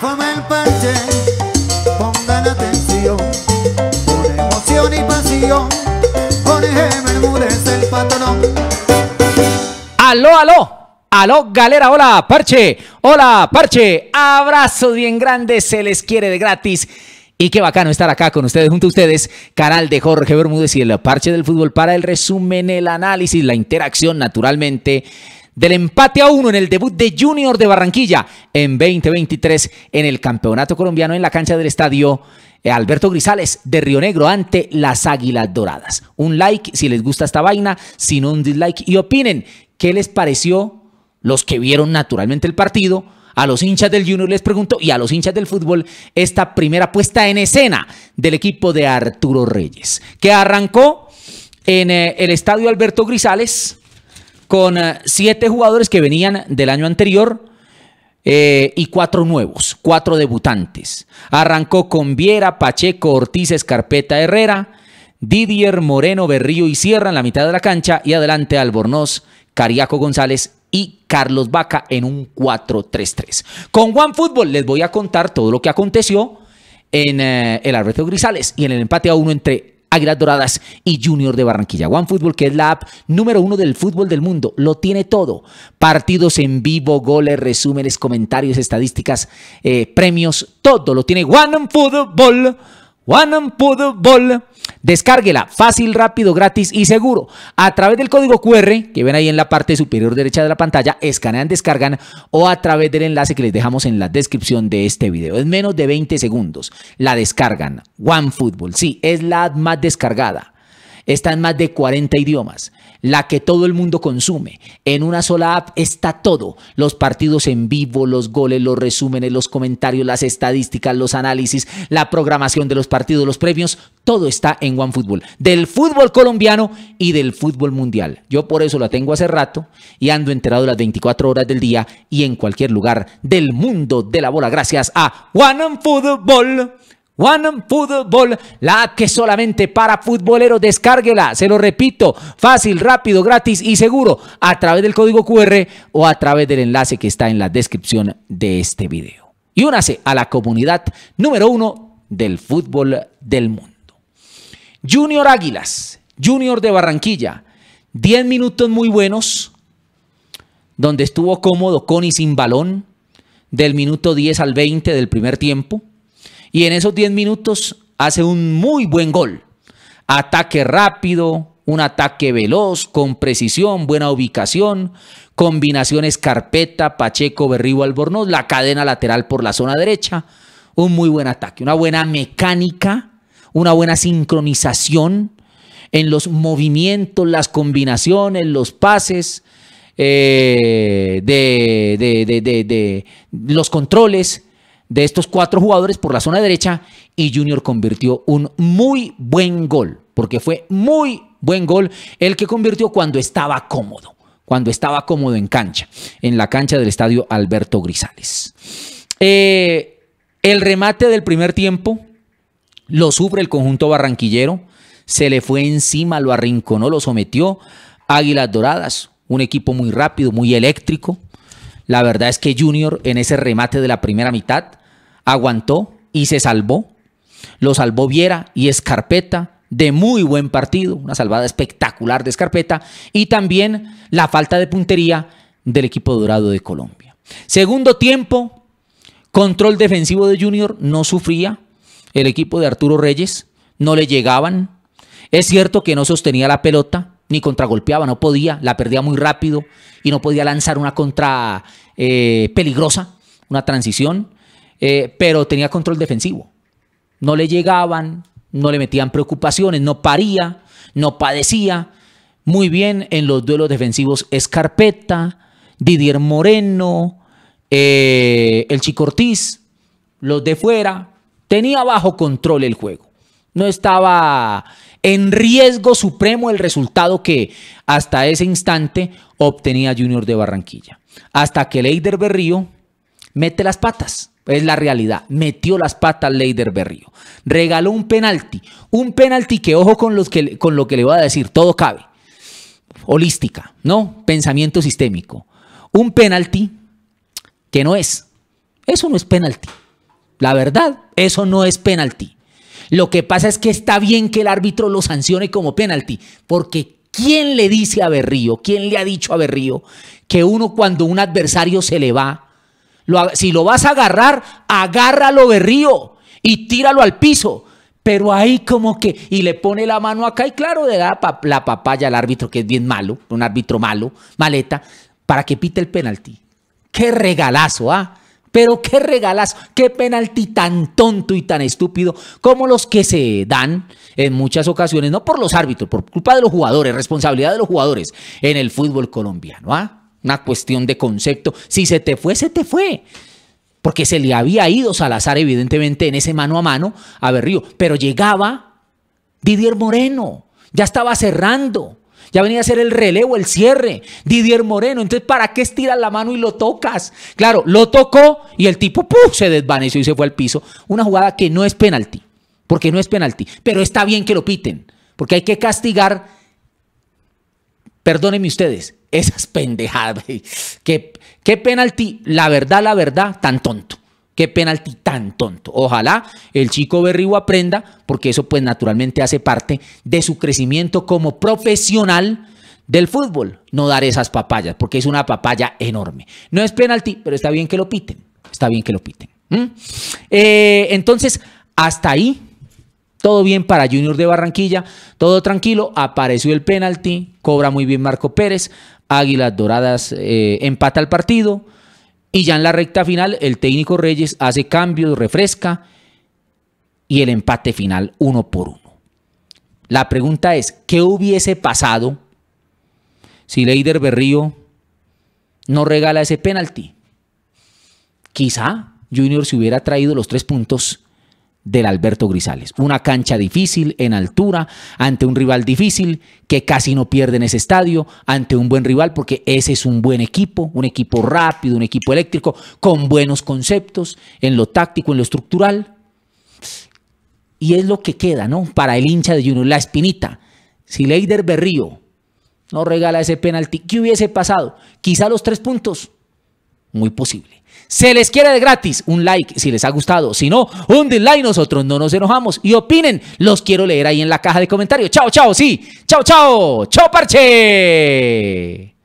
se el parche, pongan atención, con emoción y pasión, Bermúdez el patrón. ¡Aló, aló! Aló, galera, hola, parche, hola, parche, abrazo bien grande, se les quiere de gratis. Y qué bacano estar acá con ustedes, junto a ustedes, canal de Jorge Bermúdez y el parche del fútbol para el resumen, el análisis, la interacción, naturalmente, del empate a uno en el debut de Junior de Barranquilla en 2023 en el Campeonato Colombiano en la cancha del estadio Alberto Grisales de Río Negro ante las Águilas Doradas. Un like si les gusta esta vaina, sino un dislike y opinen qué les pareció los que vieron naturalmente el partido. A los hinchas del Junior les pregunto y a los hinchas del fútbol esta primera puesta en escena del equipo de Arturo Reyes, que arrancó en eh, el estadio Alberto Grisales con eh, siete jugadores que venían del año anterior eh, y cuatro nuevos, cuatro debutantes. Arrancó con Viera, Pacheco, Ortiz, Escarpeta, Herrera, Didier, Moreno, Berrío y Sierra en la mitad de la cancha y adelante Albornoz, Cariaco González y Carlos Vaca en un 4-3-3. Con Juan Fútbol les voy a contar todo lo que aconteció en eh, el Alberto Grisales y en el empate a uno entre Águilas Doradas y Junior de Barranquilla. Football, que es la app número uno del fútbol del mundo, lo tiene todo. Partidos en vivo, goles, resúmenes, comentarios, estadísticas, eh, premios, todo lo tiene one Football. One Descárguela fácil, rápido, gratis y seguro. A través del código QR que ven ahí en la parte superior derecha de la pantalla, escanean, descargan o a través del enlace que les dejamos en la descripción de este video. En menos de 20 segundos. La descargan. OneFootball. Sí, es la más descargada. Está en más de 40 idiomas la que todo el mundo consume. En una sola app está todo, los partidos en vivo, los goles, los resúmenes, los comentarios, las estadísticas, los análisis, la programación de los partidos, los premios, todo está en OneFootball, del fútbol colombiano y del fútbol mundial. Yo por eso la tengo hace rato y ando enterado las 24 horas del día y en cualquier lugar del mundo de la bola gracias a OneFootball. One Football, la que solamente para futboleros, descárguela, se lo repito, fácil, rápido, gratis y seguro, a través del código QR o a través del enlace que está en la descripción de este video. Y únase a la comunidad número uno del fútbol del mundo. Junior Águilas, Junior de Barranquilla, 10 minutos muy buenos, donde estuvo cómodo con y sin balón, del minuto 10 al 20 del primer tiempo y en esos 10 minutos hace un muy buen gol. Ataque rápido, un ataque veloz, con precisión, buena ubicación, combinaciones Carpeta, Pacheco, Berribo, Albornoz, la cadena lateral por la zona derecha. Un muy buen ataque, una buena mecánica, una buena sincronización en los movimientos, las combinaciones, los pases, eh, de, de, de los controles de estos cuatro jugadores por la zona derecha y Junior convirtió un muy buen gol, porque fue muy buen gol el que convirtió cuando estaba cómodo, cuando estaba cómodo en cancha, en la cancha del estadio Alberto Grisales. Eh, el remate del primer tiempo lo sufre el conjunto barranquillero, se le fue encima, lo arrinconó, lo sometió. Águilas Doradas, un equipo muy rápido, muy eléctrico, la verdad es que Junior en ese remate de la primera mitad aguantó y se salvó. Lo salvó Viera y Escarpeta de muy buen partido, una salvada espectacular de Escarpeta y también la falta de puntería del equipo dorado de Colombia. Segundo tiempo, control defensivo de Junior no sufría el equipo de Arturo Reyes, no le llegaban. Es cierto que no sostenía la pelota, ni contragolpeaba, no podía, la perdía muy rápido y no podía lanzar una contra eh, peligrosa, una transición. Eh, pero tenía control defensivo. No le llegaban, no le metían preocupaciones, no paría, no padecía. Muy bien en los duelos defensivos Escarpeta, Didier Moreno, eh, el Chico Ortiz, los de fuera. Tenía bajo control el juego. No estaba en riesgo supremo el resultado que hasta ese instante obtenía Junior de Barranquilla. Hasta que Leider Berrío mete las patas. Es la realidad. Metió las patas Leider Berrío. Regaló un penalti. Un penalti que, ojo con, los que, con lo que le voy a decir, todo cabe. Holística, ¿no? Pensamiento sistémico. Un penalti que no es. Eso no es penalti. La verdad, eso no es penalti. Lo que pasa es que está bien que el árbitro lo sancione como penalti, porque ¿quién le dice a Berrío, quién le ha dicho a Berrío que uno cuando un adversario se le va, si lo vas a agarrar, agárralo de río y tíralo al piso. Pero ahí como que, y le pone la mano acá y claro, le da la papaya al árbitro, que es bien malo, un árbitro malo, maleta, para que pite el penalti. Qué regalazo, ¿ah? Pero qué regalazo, qué penalti tan tonto y tan estúpido como los que se dan en muchas ocasiones, no por los árbitros, por culpa de los jugadores, responsabilidad de los jugadores en el fútbol colombiano, ¿ah? una cuestión de concepto. Si se te fue, se te fue. Porque se le había ido Salazar, evidentemente, en ese mano a mano a Berrío. Pero llegaba Didier Moreno. Ya estaba cerrando. Ya venía a ser el relevo, el cierre. Didier Moreno. Entonces, ¿para qué estiras la mano y lo tocas? Claro, lo tocó y el tipo ¡puf! se desvaneció y se fue al piso. Una jugada que no es penalti. Porque no es penalti. Pero está bien que lo piten. Porque hay que castigar. Perdónenme ustedes, esas pendejadas. Qué, qué penalti, la verdad, la verdad, tan tonto. Qué penalti tan tonto. Ojalá el chico Berrigo aprenda, porque eso pues naturalmente hace parte de su crecimiento como profesional del fútbol. No dar esas papayas, porque es una papaya enorme. No es penalti, pero está bien que lo piten. Está bien que lo piten. Eh, entonces, hasta ahí, todo bien para Junior de Barranquilla, todo tranquilo. Apareció el penalti, cobra muy bien Marco Pérez. Águilas Doradas eh, empata el partido y ya en la recta final el técnico Reyes hace cambios, refresca y el empate final uno por uno. La pregunta es, ¿qué hubiese pasado si Leider Berrío no regala ese penalti? Quizá Junior se hubiera traído los tres puntos del Alberto Grisales. Una cancha difícil en altura, ante un rival difícil que casi no pierde en ese estadio, ante un buen rival porque ese es un buen equipo, un equipo rápido, un equipo eléctrico, con buenos conceptos en lo táctico, en lo estructural. Y es lo que queda, ¿no? Para el hincha de Junior, la espinita. Si Leider Berrío no regala ese penalti, ¿qué hubiese pasado? Quizá los tres puntos muy posible. Se les quiere de gratis. Un like si les ha gustado. Si no, un dislike. Nosotros no nos enojamos. Y opinen. Los quiero leer ahí en la caja de comentarios. Chao, chao. Sí. Chao, chao. Chao, parche.